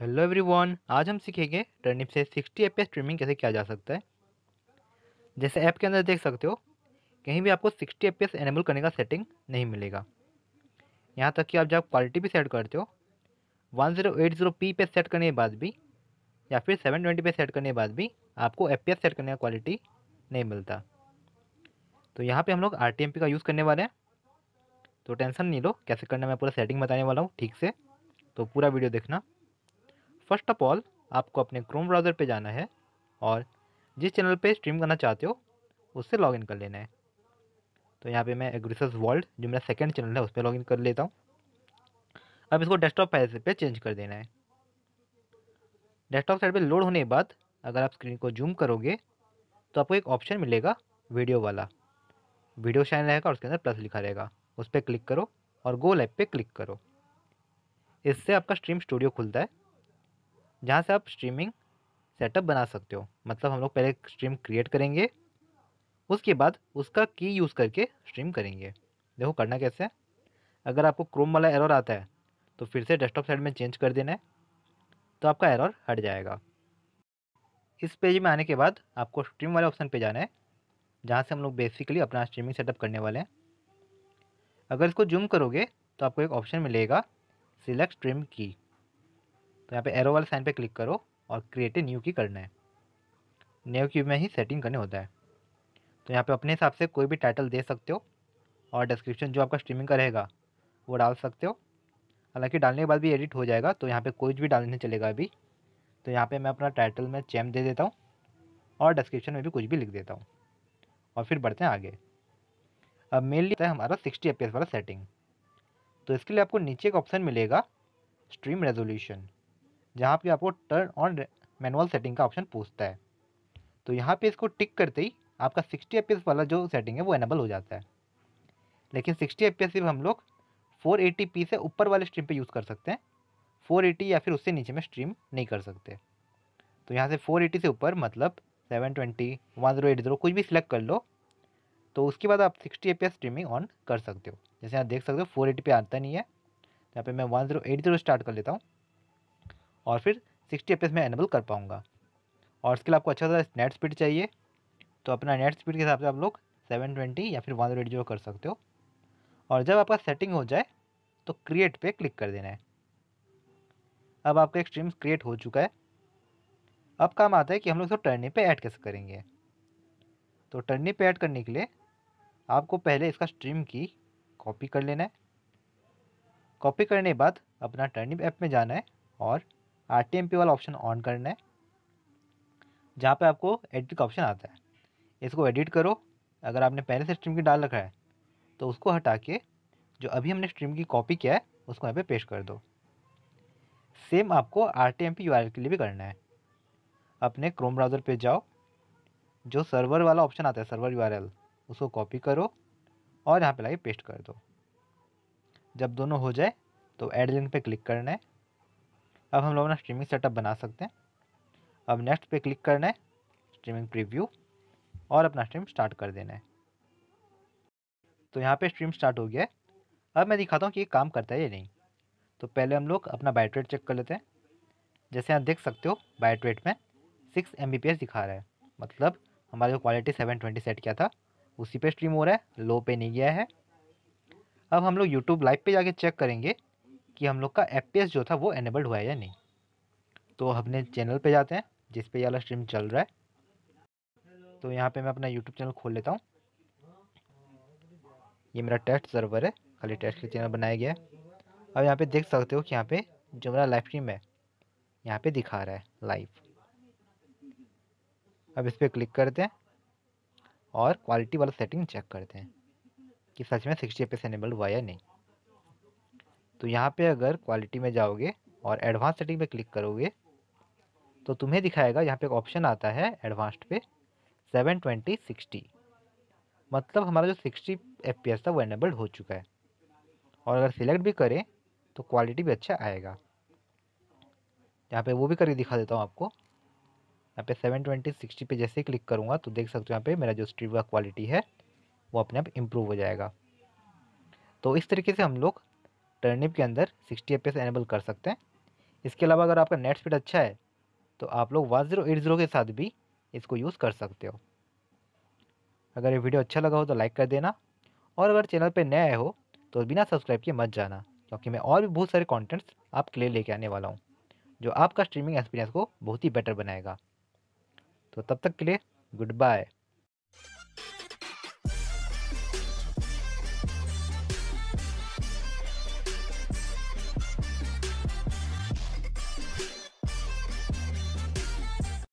hello everyone आज हम सीखेंगे टर्निप से 60 एप स्ट्रीमिंग कैसे किया जा सकता है जैसे ऐप के अंदर देख सकते हो कहीं भी आपको 60 एफ एनेबल करने का सेटिंग नहीं मिलेगा यहाँ तक कि आप जब क्वालिटी भी सेट करते हो 1080p पे सेट करने के बाद भी या फिर 720 पे सेट करने के बाद भी आपको एफ सेट करने का क्वालिटी नहीं मिलता तो यहाँ पर हम लोग आर का यूज़ करने वाले हैं तो टेंशन नहीं लो कैसे करना मैं पूरा सेटिंग बताने वाला हूँ ठीक से तो पूरा वीडियो देखना फर्स्ट ऑफ ऑल आपको अपने क्रोम ब्राउज़र पे जाना है और जिस चैनल पे स्ट्रीम करना चाहते हो उससे लॉगिन कर लेना है तो यहाँ पे मैं एग्रीसस वर्ल्ड जो मेरा सेकंड चैनल है उस पर लॉगिन कर लेता हूँ अब इसको डेस्कटॉप पैसे पे चेंज कर देना है डेस्कटॉप साइड पे लोड होने के बाद अगर आप स्क्रीन को जूम करोगे तो आपको एक ऑप्शन मिलेगा वीडियो वाला वीडियो शाइन रहेगा उसके अंदर प्लस लिखा रहेगा उस पर क्लिक करो और गोल ऐप पर क्लिक करो इससे आपका स्ट्रीम स्टूडियो खुलता है जहाँ से आप स्ट्रीमिंग सेटअप बना सकते हो मतलब हम लोग पहले स्ट्रीम क्रिएट करेंगे उसके बाद उसका की यूज़ करके स्ट्रीम करेंगे देखो करना कैसे है अगर आपको क्रोम वाला एरर आता है तो फिर से डेस्कटॉप साइड में चेंज कर देना है तो आपका एरर हट जाएगा इस पेज में आने के बाद आपको स्ट्रीम वाले ऑप्शन पे जाना है जहाँ से हम लोग बेसिकली अपना स्ट्रीमिंग सेटअप करने वाले हैं अगर इसको जूम करोगे तो आपको एक ऑप्शन मिलेगा सिलेक्ट स्ट्रीम की तो यहाँ पे एरो वाले साइन पे क्लिक करो और क्रिएट ए न्यू की करना है न्यू की में ही सेटिंग करने होता है तो यहाँ पे अपने हिसाब से कोई भी टाइटल दे सकते हो और डिस्क्रिप्शन जो आपका स्ट्रीमिंग का रहेगा वो डाल सकते हो हालांकि डालने के बाद भी एडिट हो जाएगा तो यहाँ पर कुछ भी डालने चलेगा अभी तो यहाँ पर मैं अपना टाइटल में चैम दे देता हूँ और डिस्क्रिप्शन में भी कुछ भी लिख देता हूँ और फिर बढ़ते हैं आगे अब मेनली है हमारा सिक्सटी एफ वाला सेटिंग तो इसके लिए आपको नीचे एक ऑप्शन मिलेगा स्ट्रीम रेजोल्यूशन जहाँ पे आपको टर्न ऑन मैनुअल सेटिंग का ऑप्शन पूछता है तो यहाँ पे इसको टिक करते ही आपका सिक्सटी एफ वाला जो सेटिंग है वो एनेबल हो जाता है लेकिन सिक्सटी एफ सिर्फ हम लोग फोर एटी से ऊपर वाले स्ट्रीम पे यूज़ कर सकते हैं फोर एटी या फिर उससे नीचे में स्ट्रीम नहीं कर सकते तो यहाँ से फोर एटी से ऊपर मतलब seven twenty one zero eight zero कुछ भी सिलेक्ट कर लो तो उसके बाद आप सिक्सटी एफ स्ट्रीमिंग ऑन कर सकते हो जैसे आप देख सकते हो फोर एटी आता नहीं है यहाँ पे मैं one zero eight zero start कर लेता हूँ और फिर सिक्सटी एफ में एनेबल कर पाऊँगा और इसके लिए आपको अच्छा सा नेट स्पीड चाहिए तो अपना नेट स्पीड के हिसाब से आप लोग सेवन ट्वेंटी या फिर वन रेट जीरो कर सकते हो और जब आपका सेटिंग हो जाए तो क्रिएट पे क्लिक कर देना है अब आपका एक स्ट्रीम क्रिएट हो चुका है अब काम आता है कि हम लोग इसको टर्नी पे ऐड कैसे करेंगे तो टर्नी पे ऐड करने के लिए आपको पहले इसका स्ट्रीम की कॉपी कर लेना है कॉपी करने के बाद अपना टर्निंग ऐप में जाना है और आर वाला ऑप्शन ऑन करना है जहाँ पे आपको एडिट का ऑप्शन आता है इसको एडिट करो अगर आपने पहले से स्ट्रीम की डाल रखा है तो उसको हटा के जो अभी हमने स्ट्रीम की कॉपी किया है उसको यहाँ पे पेश कर दो सेम आपको आर टी के लिए भी करना है अपने क्रोम ब्राउज़र पे जाओ जो सर्वर वाला ऑप्शन आता है सर्वर यू उसको कॉपी करो और यहाँ पे लाइए पेस्ट कर दो जब दोनों हो जाए तो एड लिंक पे क्लिक करना है अब हम लोग अपना स्ट्रीमिंग सेटअप बना सकते हैं अब नेक्स्ट पे क्लिक करना है स्ट्रीमिंग प्रीव्यू और अपना स्ट्रीम स्टार्ट कर देना है तो यहाँ पे स्ट्रीम स्टार्ट हो गया है अब मैं दिखाता हूँ कि ये काम करता है या नहीं तो पहले हम लोग अपना बैटरेट चेक कर लेते हैं जैसे आप देख सकते हो बाइट्रेट में सिक्स एम दिखा रहा है मतलब हमारा जो क्वालिटी सेवन ट्वेंटी सेट किया था उसी पे स्ट्रीम हो रहा है लो पे नहीं गया है अब हम लोग यूट्यूब लाइव पे जाके चेक करेंगे कि हम लोग का एफ जो था वो एनेबल्ड हुआ है या नहीं तो अपने चैनल पे जाते हैं जिस पे ये वाला स्ट्रीम चल रहा है तो यहाँ पे मैं अपना यूट्यूब चैनल खोल लेता हूँ ये मेरा टेस्ट सर्वर है खाली टेस्ट का चैनल बनाया गया है अब यहाँ पे देख सकते हो कि यहाँ पे जो मेरा लाइव स्ट्रीम है यहाँ पे दिखा रहा है लाइव अब इस पर क्लिक करते हैं और क्वालिटी वाला सेटिंग चेक करते हैं कि सच में सिक्सटी एपेस एनेबल्ड एनेबल हुआ या नहीं तो यहाँ पे अगर क्वालिटी में जाओगे और एडवांस सेटिंग पे क्लिक करोगे तो तुम्हें दिखाएगा यहाँ पे एक ऑप्शन आता है एडवांस्ड पे सेवन ट्वेंटी सिक्सटी मतलब हमारा जो सिक्सटी एफ पी था वो एनेबल्ड हो चुका है और अगर सिलेक्ट भी करें तो क्वालिटी भी अच्छा आएगा यहाँ पे वो भी करके दिखा देता हूँ आपको यहाँ पे सेवन ट्वेंटी सिक्सटी पे जैसे क्लिक करूँगा तो देख सकते हो यहाँ पे मेरा जो स्ट्रीम का क्वालिटी है वो अपने आप इम्प्रूव हो जाएगा तो इस तरीके से हम लोग टर्निप के अंदर सिक्सटी एफ एनेबल कर सकते हैं इसके अलावा अगर आपका नेट स्पीड अच्छा है तो आप लोग वन जीरो एट जीरो के साथ भी इसको यूज़ कर सकते हो अगर ये वीडियो अच्छा लगा हो तो लाइक कर देना और अगर चैनल पर नए आए हो तो बिना सब्सक्राइब किए मत जाना क्योंकि मैं और भी बहुत सारे कॉन्टेंट्स आपके लिए लेके आने वाला हूँ जो आपका स्ट्रीमिंग एक्सपीरियंस को बहुत ही बेटर बनाएगा तो तब तक के लिए गुड बाय